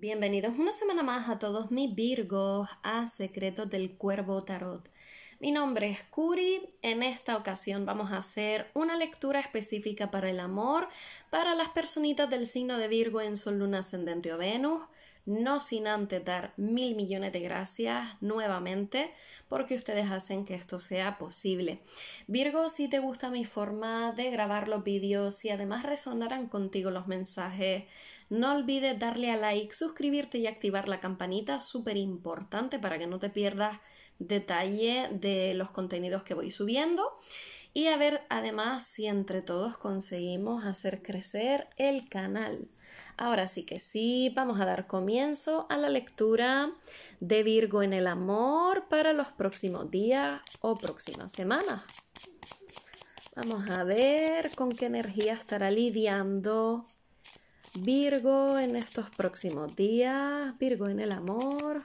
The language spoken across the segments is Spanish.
Bienvenidos una semana más a todos mis Virgos a Secretos del Cuervo Tarot. Mi nombre es Curi. En esta ocasión vamos a hacer una lectura específica para el amor, para las personitas del signo de Virgo en Sol, luna ascendente o Venus, no sin antes dar mil millones de gracias nuevamente porque ustedes hacen que esto sea posible. Virgo, si te gusta mi forma de grabar los vídeos y además resonaran contigo los mensajes, no olvides darle a like, suscribirte y activar la campanita, súper importante para que no te pierdas detalle de los contenidos que voy subiendo y a ver además si entre todos conseguimos hacer crecer el canal. Ahora sí que sí, vamos a dar comienzo a la lectura de Virgo en el amor para los próximos días o próximas semanas. Vamos a ver con qué energía estará lidiando Virgo en estos próximos días, Virgo en el amor.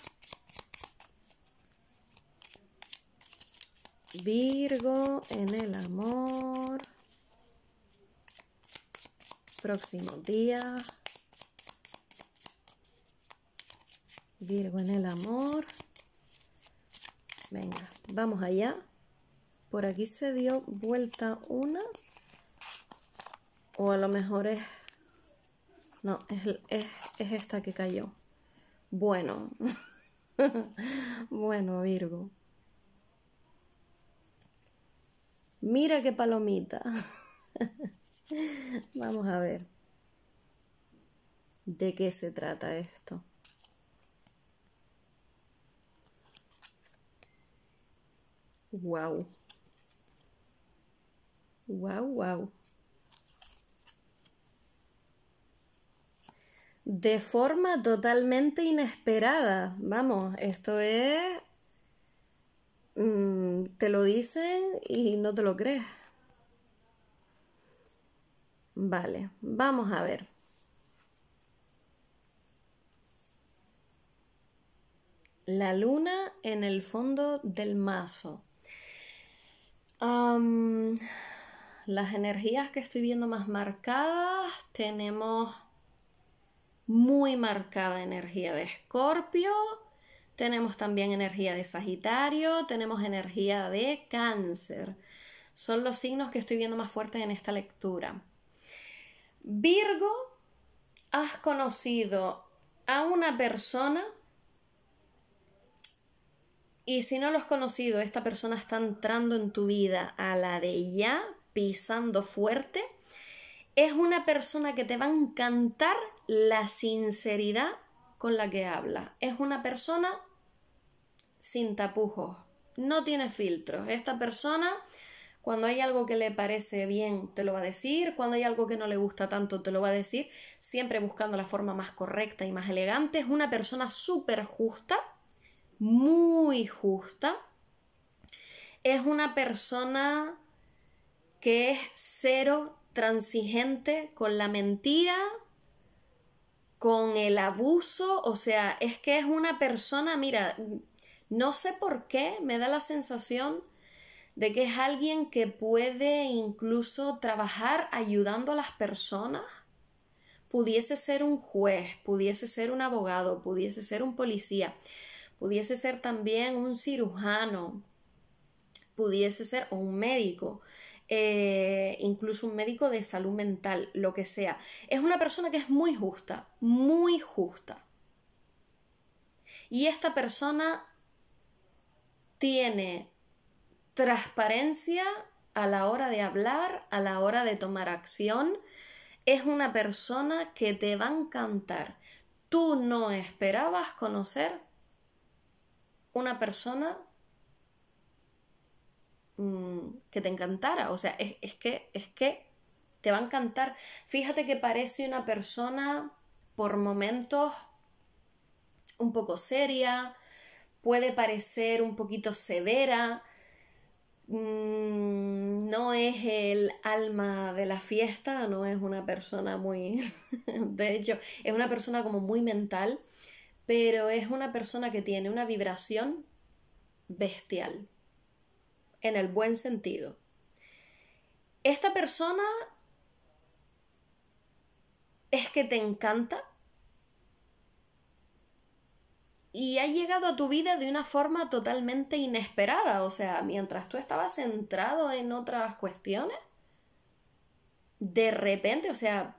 Virgo en el amor. Próximos días. Virgo en el amor. Venga, vamos allá. Por aquí se dio vuelta una. O a lo mejor es... No, es, esta que cayó. Bueno. bueno, Virgo. Mira qué palomita. Vamos a ver de qué se trata esto. Wow. Wow, wow. De forma totalmente inesperada. Vamos, esto es... Mm, te lo dicen y no te lo crees. Vale, vamos a ver. La luna en el fondo del mazo las energías que estoy viendo más marcadas, tenemos muy marcada energía de Escorpio, tenemos también energía de Sagitario, tenemos energía de Cáncer. Son los signos que estoy viendo más fuertes en esta lectura. Virgo, has conocido a una persona y si no lo has conocido, esta persona está entrando en tu vida a la de ya, pisando fuerte. Es una persona que te va a encantar la sinceridad con la que habla. Es una persona sin tapujos, no tiene filtros. Esta persona, cuando hay algo que le parece bien, te lo va a decir, cuando hay algo que no le gusta tanto, te lo va a decir, siempre buscando la forma más correcta y más elegante. Es una persona súper justa muy justa. Es una persona que es cero transigente con la mentira, con el abuso, o sea, es que es una persona, mira, no sé por qué, me da la sensación de que es alguien que puede incluso trabajar ayudando a las personas. Pudiese ser un juez, pudiese ser un abogado, pudiese ser un policía, pudiese ser también un cirujano, pudiese ser un médico, eh, incluso un médico de salud mental, lo que sea. Es una persona que es muy justa, muy justa. Y esta persona tiene transparencia a la hora de hablar, a la hora de tomar acción. Es una persona que te va a encantar. Tú no esperabas conocer una persona mm, que te encantara. O sea, es, que, es que te va a encantar. Fíjate que parece una persona por momentos un poco seria, puede parecer un poquito severa, mm, no es el alma de la fiesta, no es una persona muy... de hecho, es una persona como muy mental pero es una persona que tiene una vibración bestial, en el buen sentido. Esta persona es que te encanta y ha llegado a tu vida de una forma totalmente inesperada, o sea, mientras tú estabas centrado en otras cuestiones, de repente, o sea,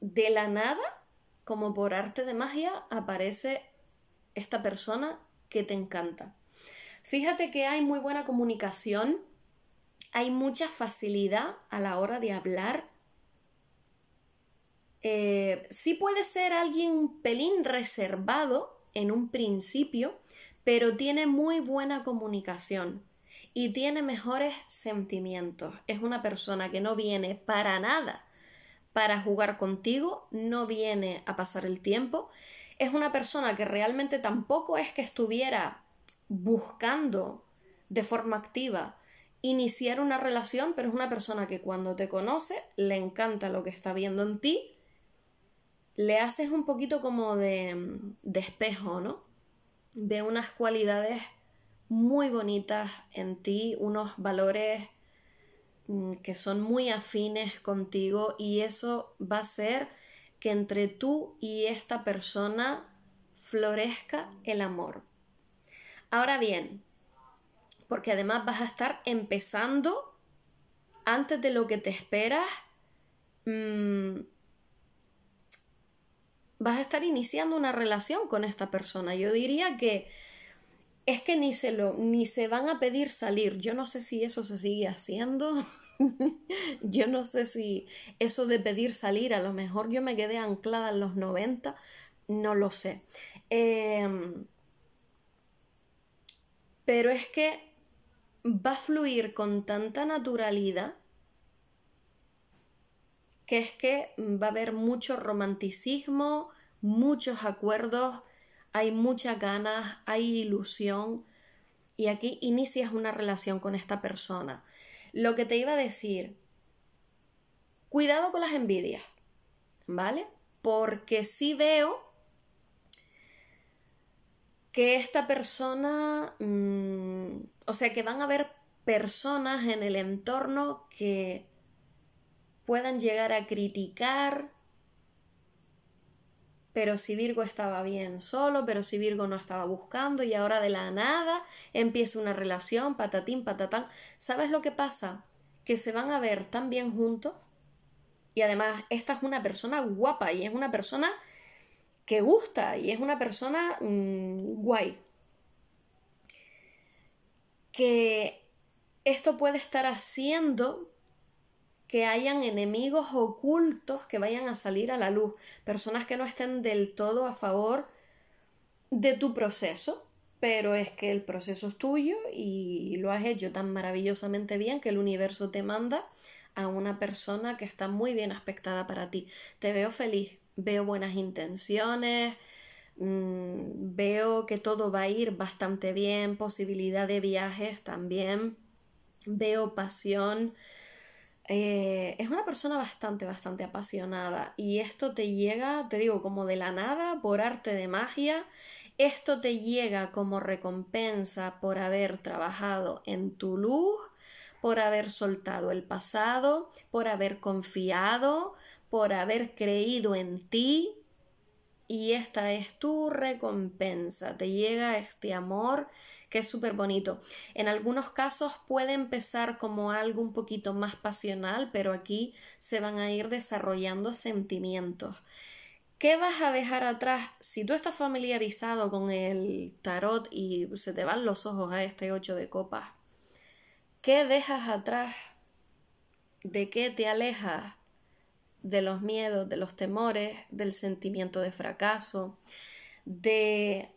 de la nada, como por arte de magia, aparece esta persona que te encanta. Fíjate que hay muy buena comunicación, hay mucha facilidad a la hora de hablar. Eh, sí puede ser alguien un pelín reservado en un principio, pero tiene muy buena comunicación y tiene mejores sentimientos. Es una persona que no viene para nada para jugar contigo, no viene a pasar el tiempo. Es una persona que realmente tampoco es que estuviera buscando de forma activa iniciar una relación, pero es una persona que cuando te conoce le encanta lo que está viendo en ti, le haces un poquito como de, mm, espejo, ¿no? Ve unas cualidades muy bonitas en ti, unos valores Mm, que son muy afines contigo y eso va a ser que entre tú y esta persona florezca el amor. Ahora bien, porque además vas a estar empezando antes de lo que te esperas, mm, vas a estar iniciando una relación con esta persona. Yo diría que es que ni se lo, ni se van a pedir salir. Yo no sé si eso se sigue haciendo. yo no sé si eso de pedir salir, a lo mejor yo me quedé anclada en los 90, no lo sé. Em, pero es que va a fluir con tanta naturalidad que es que va a haber mucho romanticismo, muchos acuerdos hay muchas ganas, hay ilusión y aquí inicias una relación con esta persona. Lo que te iba a decir, cuidado con las envidias, ¿vale? Porque sí veo que esta persona, mm, o sea, que van a haber personas en el entorno que puedan llegar a criticar, pero si Virgo estaba bien solo, pero si Virgo no estaba buscando y ahora de la nada empieza una relación, patatín, patatán. ¿Sabes lo que pasa? Que se van a ver tan bien juntos y además esta es una persona guapa y es una persona que gusta y es una persona mm, guay. Que esto puede estar haciendo que hayan enemigos ocultos que vayan a salir a la luz, personas que no estén del todo a favor de tu proceso, pero es que el proceso es tuyo y lo has hecho tan maravillosamente bien que el universo te manda a una persona que está muy bien aspectada para ti. Te veo feliz, veo buenas intenciones, mm, veo que todo va a ir bastante bien, posibilidad de viajes también, veo pasión, eh, es una persona bastante, bastante apasionada y esto te llega, te digo, como de la nada, por arte de magia. Esto te llega como recompensa por haber trabajado en tu luz, por haber soltado el pasado, por haber confiado, por haber creído en ti, y esta es tu recompensa. Te llega este amor que es súper bonito. En algunos casos puede empezar como algo un poquito más pasional, pero aquí se van a ir desarrollando sentimientos. ¿Qué vas a dejar atrás? Si tú estás familiarizado con el tarot y se te van los ojos a este 8 de copas, ¿qué dejas atrás? ¿De qué te alejas? de los miedos, de los temores, del sentimiento de fracaso, de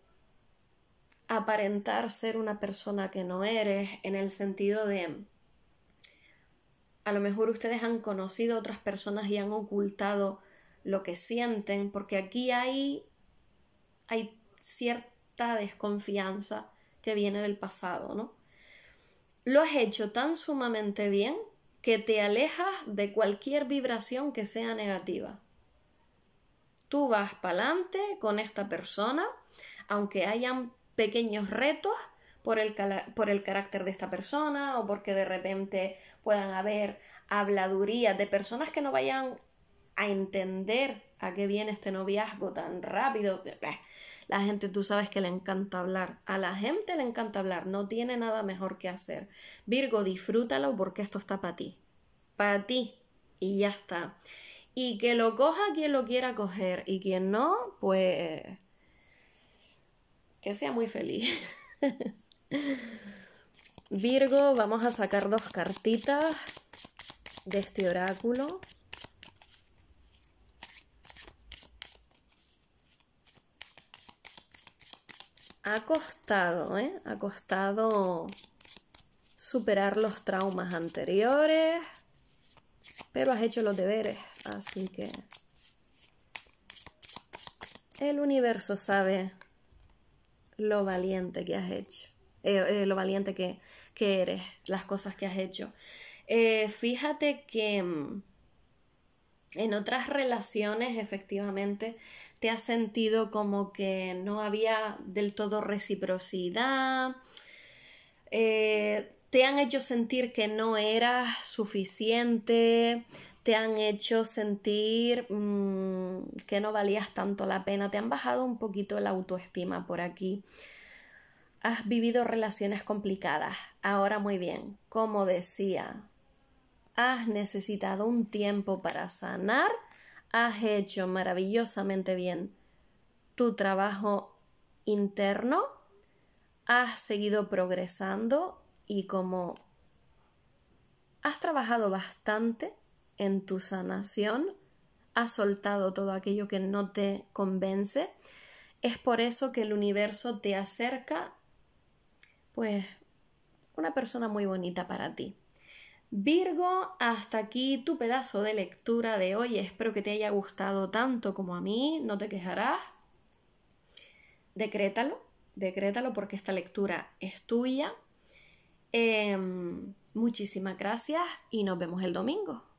aparentar ser una persona que no eres, en el sentido de a lo mejor ustedes han conocido otras personas y han ocultado lo que sienten, porque aquí hay, hay cierta desconfianza que viene del pasado, ¿no? Lo has hecho tan sumamente bien que te alejas de cualquier vibración que sea negativa. Tú vas para adelante con esta persona, aunque hayan pequeños retos por el, por el carácter de esta persona o porque de repente puedan haber habladurías de personas que no vayan a entender a qué viene este noviazgo tan rápido. Eh, la gente, tú sabes que le encanta hablar. A la gente le encanta hablar. No tiene nada mejor que hacer. Virgo, disfrútalo porque esto está para ti. Para ti. Y ya está. Y que lo coja quien lo quiera coger. Y quien no, pues. Que sea muy feliz. Virgo, vamos a sacar dos cartitas de este oráculo. ha costado, ¿eh? Ha costado superar los traumas anteriores, pero has hecho los deberes, así que el universo sabe lo valiente que has hecho, eh, eh, lo valiente que, eres, las cosas que has hecho. Eh, fíjate que mm, en otras relaciones, efectivamente, te has sentido como que no había del todo reciprocidad, eh, te han hecho sentir que no eras suficiente, te han hecho sentir mm, que no valías tanto la pena, te han bajado un poquito la autoestima por aquí. Has vivido relaciones complicadas. Ahora muy bien, como decía, has necesitado un tiempo para sanar has hecho maravillosamente bien tu trabajo interno, has seguido progresando y como has trabajado bastante en tu sanación, has soltado todo aquello que no te convence, es por eso que el universo te acerca, pues, una persona muy bonita para ti. Virgo, hasta aquí tu pedazo de lectura de hoy. Espero que te haya gustado tanto como a mí, no te quejarás. Decrétalo, decrétalo porque esta lectura es tuya. Em, muchísimas gracias y nos vemos el domingo.